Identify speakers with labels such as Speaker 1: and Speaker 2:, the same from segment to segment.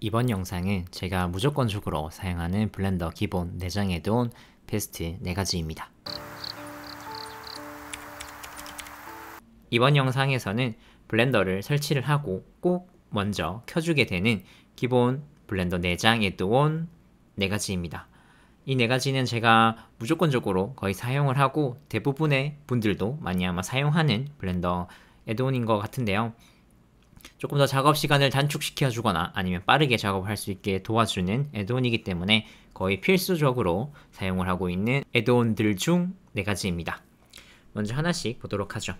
Speaker 1: 이번 영상은 제가 무조건적으로 사용하는 블렌더 기본 내장해둔 베스트 4가지입니다. 이번 영상에서는 블렌더를 설치를 하고 꼭 먼저 켜주게 되는 기본 블렌더 내장해둔 4가지입니다. 이 4가지는 제가 무조건적으로 거의 사용을 하고 대부분의 분들도 많이 아마 사용하는 블렌더 애드온인 것 같은데요. 조금 더 작업 시간을 단축시켜 주거나 아니면 빠르게 작업할 수 있게 도와주는 에드온이기 때문에 거의 필수적으로 사용을 하고 있는 에드온들 중 4가지입니다. 먼저 하나씩 보도록 하죠.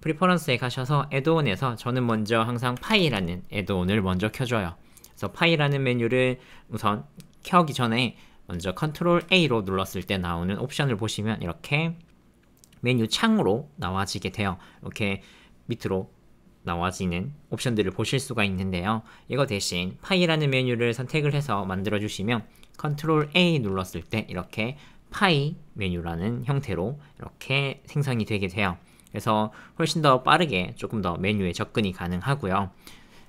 Speaker 1: 프리퍼런스에 가셔서 에드온에서 저는 먼저 항상 파이라는 에드온을 먼저 켜줘요. 그래서 파이라는 메뉴를 우선 켜기 전에 먼저 컨트롤 A로 눌렀을 때 나오는 옵션을 보시면 이렇게 메뉴 창으로 나와지게 돼요. 이렇게 밑으로 나와지는 옵션들을 보실 수가 있는데요. 이거 대신 파이라는 메뉴를 선택을 해서 만들어 주시면 컨트롤 A 눌렀을 때 이렇게 파이 메뉴라는 형태로 이렇게 생성이 되게 돼요. 그래서 훨씬 더 빠르게 조금 더 메뉴에 접근이 가능하고요.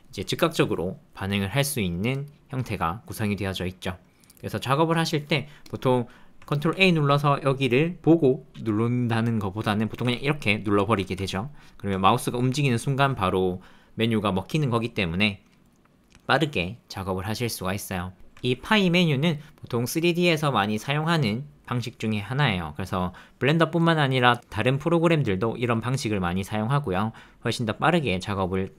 Speaker 1: 이제 즉각적으로 반응을 할 수 있는 형태가 구성이 되어져 있죠. 그래서 작업을 하실 때 보통 컨트롤 A 눌러서 여기를 보고 누른다는 것보다는 보통 그냥 이렇게 눌러버리게 되죠. 그러면 마우스가 움직이는 순간 바로 메뉴가 먹히는 거기 때문에 빠르게 작업을 하실 수가 있어요. 이 파이 메뉴는 보통 3D에서 많이 사용하는 방식 중에 하나예요. 그래서 블렌더뿐만 아니라 다른 프로그램들도 이런 방식을 많이 사용하고요. 훨씬 더 빠르게 작업을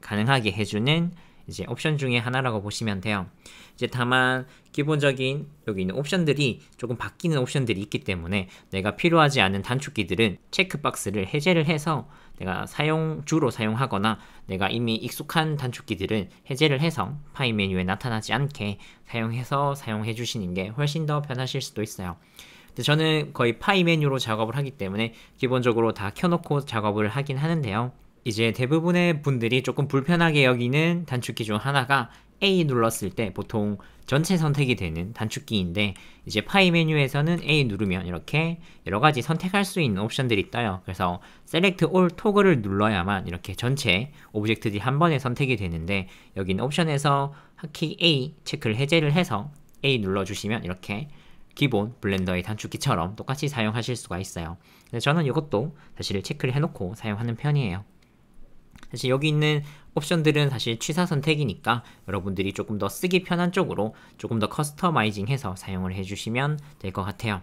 Speaker 1: 가능하게 해주는 이제 옵션 중에 하나라고 보시면 돼요. 이제 다만 기본적인 여기 있는 옵션들이 조금 바뀌는 옵션들이 있기 때문에 내가 필요하지 않은 단축키들은 체크박스를 해제를 해서 내가 사용 주로 사용하거나 내가 이미 익숙한 단축키들은 해제를 해서 파이 메뉴에 나타나지 않게 사용해서 사용해 주시는 게 훨씬 더 편하실 수도 있어요. 근데 저는 거의 파이 메뉴로 작업을 하기 때문에 기본적으로 다 켜놓고 작업을 하긴 하는데요. 이제 대부분의 분들이 조금 불편하게 여기는 단축키 중 하나가 A 눌렀을 때 보통 전체 선택이 되는 단축키인데 이제 파이 메뉴에서는 A 누르면 이렇게 여러 가지 선택할 수 있는 옵션들이 있어요 그래서 Select All 토글을 눌러야만 이렇게 전체 오브젝트들이 한 번에 선택이 되는데 여기는 옵션에서 하키 A 체크를 해제를 해서 A 눌러주시면 이렇게 기본 블렌더의 단축키처럼 똑같이 사용하실 수가 있어요. 근데 저는 이것도 사실 체크를 해놓고 사용하는 편이에요. 사실 여기 있는 옵션들은 사실 취사 선택이니까 여러분들이 조금 더 쓰기 편한 쪽으로 조금 더 커스터마이징해서 사용을 해주시면 될 것 같아요.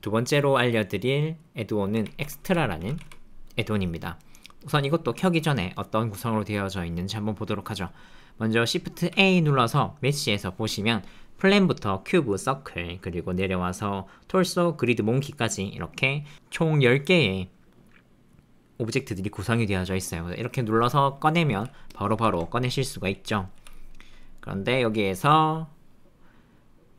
Speaker 1: 두 번째로 알려드릴 에드온은 엑스트라라는 에드온입니다. 우선 이것도 켜기 전에 어떤 구성으로 되어져 있는지 한번 보도록 하죠. 먼저 Shift A 눌러서 메시에서 보시면 플랜부터 큐브, 서클, 그리고 내려와서 톨소, 그리드, 몽키까지 이렇게 총 10개의 오브젝트들이 구성이 되어져 있어요. 이렇게 눌러서 꺼내면 바로바로 바로 꺼내실 수가 있죠. 그런데 여기에서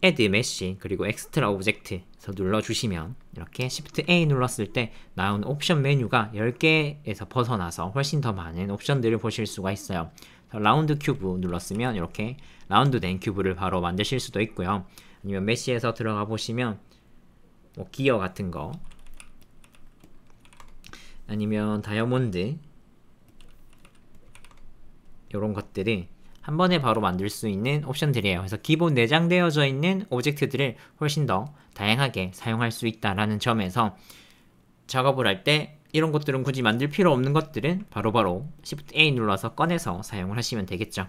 Speaker 1: add mesh 그리고 extra o b j e c t 서 눌러주시면 이렇게 shift A 눌렀을 때 나온 옵션 메뉴가 10개에서 벗어나서 훨씬 더 많은 옵션들을 보실 수가 있어요. 라운드 큐브 눌렀으면 이렇게 라운드 된 큐브를 바로 만드실 수도 있고요. 아니면 메시에서 들어가 보시면 뭐 기어 같은 거 아니면 다이아몬드 이런 것들이한 번에 바로 만들 수 있는 옵션들이에요. 그래서 기본 내장되어져 있는 오젝트들을 브 훨씬 더 다양하게 사용할 수 있다라는 점에서 작업을 할 때 이런 것들은 굳이 만들 필요 없는 것들은 바로바로 Shift A 눌러서 꺼내서 사용을 하시면 되겠죠.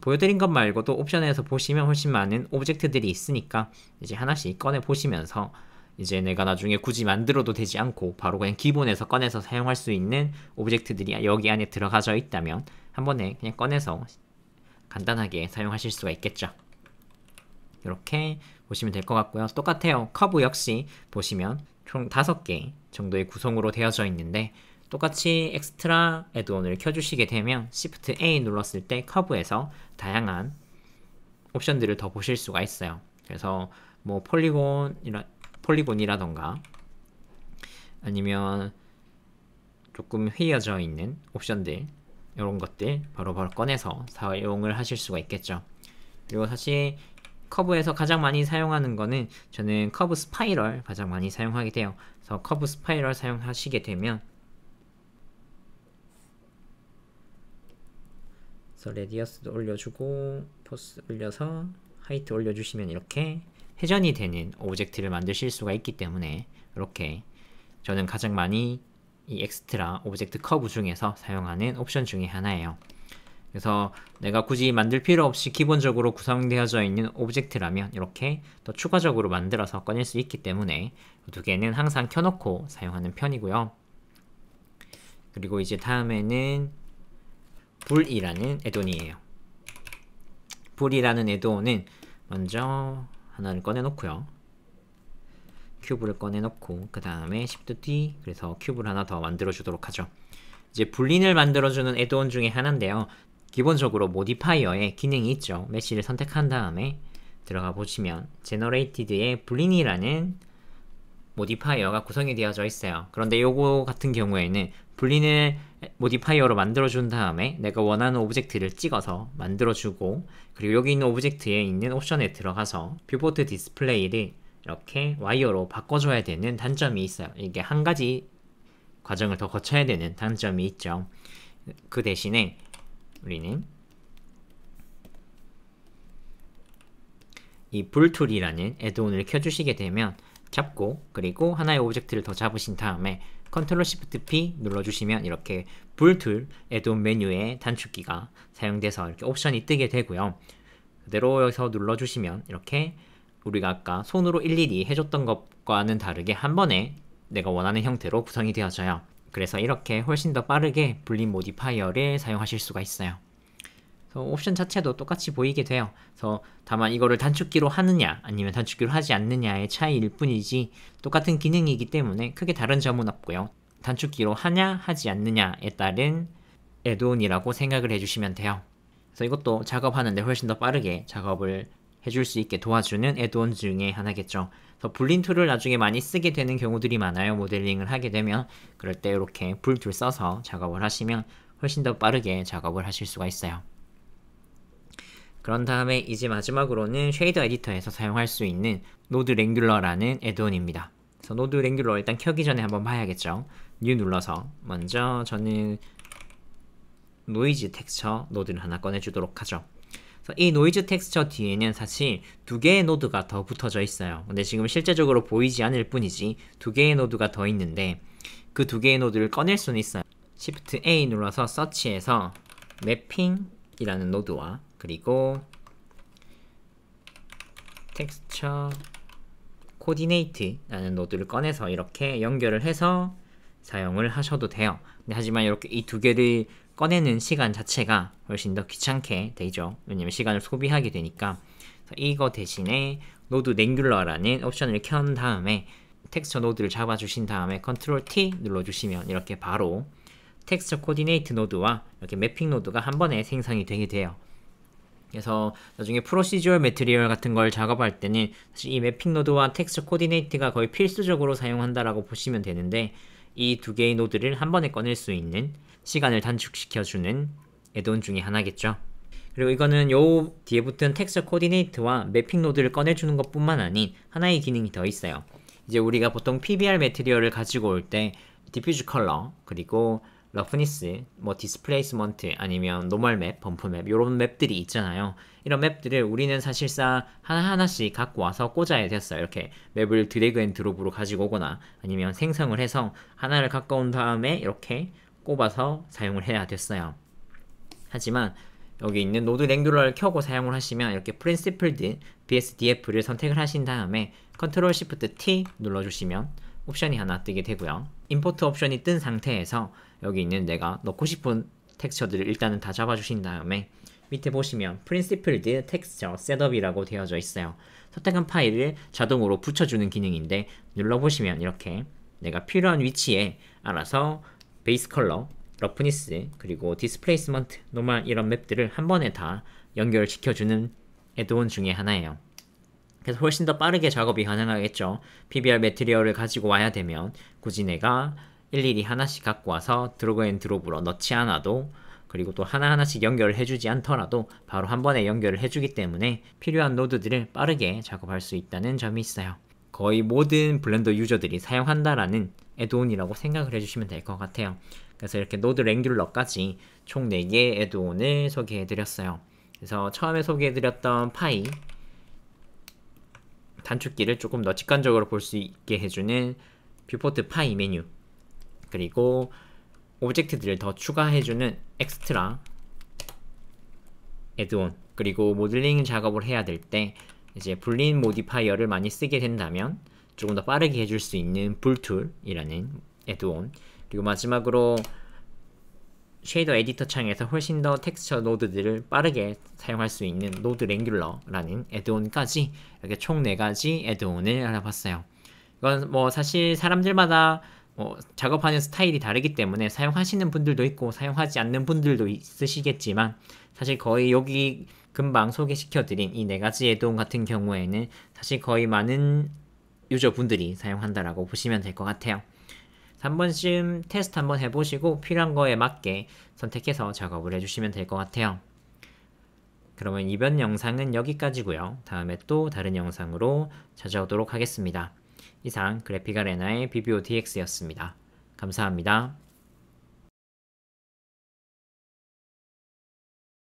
Speaker 1: 보여드린 것 말고도 옵션에서 보시면 훨씬 많은 오젝트들이 브 있으니까 이제 하나씩 꺼내 보시면서 이제 내가 나중에 굳이 만들어도 되지 않고 바로 그냥 기본에서 꺼내서 사용할 수 있는 오브젝트들이 여기 안에 들어가져 있다면 한 번에 그냥 꺼내서 간단하게 사용하실 수가 있겠죠. 이렇게 보시면 될 것 같고요. 똑같아요. 커브 역시 보시면 총 5개 정도의 구성으로 되어져 있는데 똑같이 엑스트라 에드온을 켜주시게 되면 Shift A 눌렀을 때 커브에서 다양한 옵션들을 더 보실 수가 있어요. 그래서 뭐 폴리곤 이런 폴리곤이라던가 아니면 조금 휘어져 있는 옵션들 이런 것들 바로바로 바로 꺼내서 사용을 하실 수가 있겠죠. 그리고 사실 커브에서 가장 많이 사용하는 거는 저는 커브 스파이럴 가장 많이 사용하게 돼요. 그래서 커브 스파이럴 사용하시게 되면 그래서 레디어스도 올려주고 포스 올려서 하이트 올려주시면 이렇게 회전이 되는 오브젝트를 만드실 수가 있기 때문에 이렇게 저는 가장 많이 이 엑스트라 오브젝트 커브 중에서 사용하는 옵션 중에 하나예요. 그래서 내가 굳이 만들 필요 없이 기본적으로 구성되어져 있는 오브젝트라면 이렇게 더 추가적으로 만들어서 꺼낼 수 있기 때문에 두 개는 항상 켜놓고 사용하는 편이고요. 그리고 이제 다음에는 불이라는 애돈이에요 불이라는 애돈은 먼저 하나를 꺼내놓고요. 큐브를 꺼내놓고 그 다음에 10도 D 그래서 큐브를 하나 더 만들어주도록 하죠. 이제 불린을 만들어주는 애드온 중에 하나인데요. 기본적으로 모디파이어의 기능이 있죠. 메시를 선택한 다음에 들어가 보시면 generated에 불린이라는 모디파이어가 구성이 되어져 있어요. 그런데 요거 같은 경우에는 불린을 모디파이어로 만들어준 다음에 내가 원하는 오브젝트를 찍어서 만들어주고 그리고 여기 있는 오브젝트에 있는 옵션에 들어가서 뷰포트 디스플레이를 이렇게 와이어로 바꿔줘야 되는 단점이 있어요. 이게 한 가지 과정을 더 거쳐야 되는 단점이 있죠. 그 대신에 우리는 이 불툴이라는 애드온을 켜주시게 되면 잡고 그리고 하나의 오브젝트를 더 잡으신 다음에 컨트롤 시프트 P 눌러주시면 이렇게 불툴 에드온 메뉴에 단축키가 사용돼서 이렇게 옵션이 뜨게 되고요. 그대로 여기서 눌러주시면 이렇게 우리가 아까 손으로 일일이 해줬던 것과는 다르게 한 번에 내가 원하는 형태로 구성이 되어져요. 그래서 이렇게 훨씬 더 빠르게 블린 모디파이어를 사용하실 수가 있어요. 옵션 자체도 똑같이 보이게 돼요. 그래서 다만 이거를 단축키로 하느냐 아니면 단축키로 하지 않느냐의 차이일 뿐이지 똑같은 기능이기 때문에 크게 다른 점은 없고요. 단축키로 하냐 하지 않느냐에 따른 에드온이라고 생각을 해주시면 돼요. 그래서 이것도 작업하는데 훨씬 더 빠르게 작업을 해줄 수 있게 도와주는 에드온 중에 하나겠죠. 그래서 불린 툴을 나중에 많이 쓰게 되는 경우들이 많아요. 모델링을 하게 되면 그럴 때 이렇게 불툴 써서 작업을 하시면 훨씬 더 빠르게 작업을 하실 수가 있어요. 그런 다음에 이제 마지막으로는 쉐이더 에디터에서 사용할 수 있는 노드 랭귤러라는 애드온입니다. 그래서 노드 랭귤러 일단 켜기 전에 한번 봐야겠죠. 뉴 눌러서 먼저 저는 노이즈 텍스처 노드를 하나 꺼내주도록 하죠. 이 노이즈 텍스처 뒤에는 사실 두 개의 노드가 더 붙어져 있어요. 근데 지금 실제적으로 보이지 않을 뿐이지 두 개의 노드가 더 있는데 그 두 개의 노드를 꺼낼 수는 있어요. Shift A 눌러서 서치해서 매핑이라는 노드와 그리고 텍스처 코디네이트라는 노드를 꺼내서 이렇게 연결을 해서 사용을 하셔도 돼요. 하지만 이렇게 이 두 개를 꺼내는 시간 자체가 훨씬 더 귀찮게 되죠. 왜냐면 시간을 소비하게 되니까. 이거 대신에 노드 랭귤러라는 옵션을 켠 다음에 텍스처 노드를 잡아주신 다음에 컨트롤 T 눌러주시면 이렇게 바로 텍스처 코디네이트 노드와 이렇게 매핑 노드가 한 번에 생성이 되게 돼요. 그래서 나중에 프로시듀얼 매트리얼 같은 걸 작업할 때는 사실 이 매핑 노드와 텍스트 코디네이트가 거의 필수적으로 사용한다라고 보시면 되는데 이 두 개의 노드를 한 번에 꺼낼 수 있는 시간을 단축시켜주는 애드온 중에 하나겠죠. 그리고 이거는 요 뒤에 붙은 텍스트 코디네이트와 매핑 노드를 꺼내주는 것 뿐만 아닌 하나의 기능이 더 있어요. 이제 우리가 보통 PBR 매트리얼을 가지고 올 때 디퓨즈 컬러 그리고 러프니스, 뭐 디스플레이스먼트 아니면 노멀맵, 범프맵 이런 맵들이 있잖아요. 이런 맵들을 우리는 사실상 하나하나씩 갖고 와서 꽂아야 됐어요. 이렇게 맵을 드래그 앤 드롭으로 가지고 오거나 아니면 생성을 해서 하나를 갖고 온 다음에 이렇게 꼽아서 사용을 해야 됐어요. 하지만 여기 있는 노드 랭귤러를 켜고 사용을 하시면 이렇게 프린시플드 BSDF를 선택을 하신 다음에 컨트롤 시프트 T 눌러주시면 옵션이 하나 뜨게 되고요. 임포트 옵션이 뜬 상태에서 여기 있는 내가 넣고 싶은 텍스처들을 일단은 다 잡아주신 다음에 밑에 보시면 Principled Texture Setup이라고 되어져 있어요. 선택한 파일을 자동으로 붙여주는 기능인데 눌러보시면 이렇게 내가 필요한 위치에 알아서 베이스 컬러, 러프니스, 그리고 디스플레이스먼트, 노멀 이런 맵들을 한 번에 다 연결시켜주는 애드온 중에 하나예요. 그래서 훨씬 더 빠르게 작업이 가능하겠죠. PBR 매트리얼을 가지고 와야 되면 굳이 내가 일일이 하나씩 갖고 와서 드로그앤드롭으로 넣지 않아도 그리고 또 하나하나씩 연결을 해주지 않더라도 바로 한 번에 연결을 해주기 때문에 필요한 노드들을 빠르게 작업할 수 있다는 점이 있어요. 거의 모든 블렌더 유저들이 사용한다라는 에드온이라고 생각을 해주시면 될 것 같아요. 그래서 이렇게 노드 랭귤러까지 총 4개의 에드온을 소개해드렸어요. 그래서 처음에 소개해드렸던 파이 단축키를 조금 더 직관적으로 볼 수 있게 해주는 뷰포트 파이 메뉴 그리고 오브젝트들을 더 추가해주는 엑스트라 에드온 그리고 모델링 작업을 해야 될 때 이제 불린 모디파이어를 많이 쓰게 된다면 조금 더 빠르게 해줄 수 있는 불툴이라는 에드온 그리고 마지막으로 쉐이더 에디터 창에서 훨씬 더 텍스처 노드들을 빠르게 사용할 수 있는 노드 랭귤러라는 에드온까지 이렇게 총 4가지 에드온을 알아봤어요. 이건 뭐 사실 사람들마다 뭐 작업하는 스타일이 다르기 때문에 사용하시는 분들도 있고 사용하지 않는 분들도 있으시겠지만 사실 거의 여기 금방 소개시켜드린 이4 가지 에드온 같은 경우에는 사실 거의 많은 유저분들이 사용한다라고 보시면 될 것 같아요. 한 번쯤 테스트 한번 해보시고 필요한 거에 맞게 선택해서 작업을 해주시면 될 것 같아요. 그러면 이번 영상은 여기까지고요. 다음에 또 다른 영상으로 찾아오도록 하겠습니다. 이상 그래픽아레나의 BBODX였습니다. 감사합니다.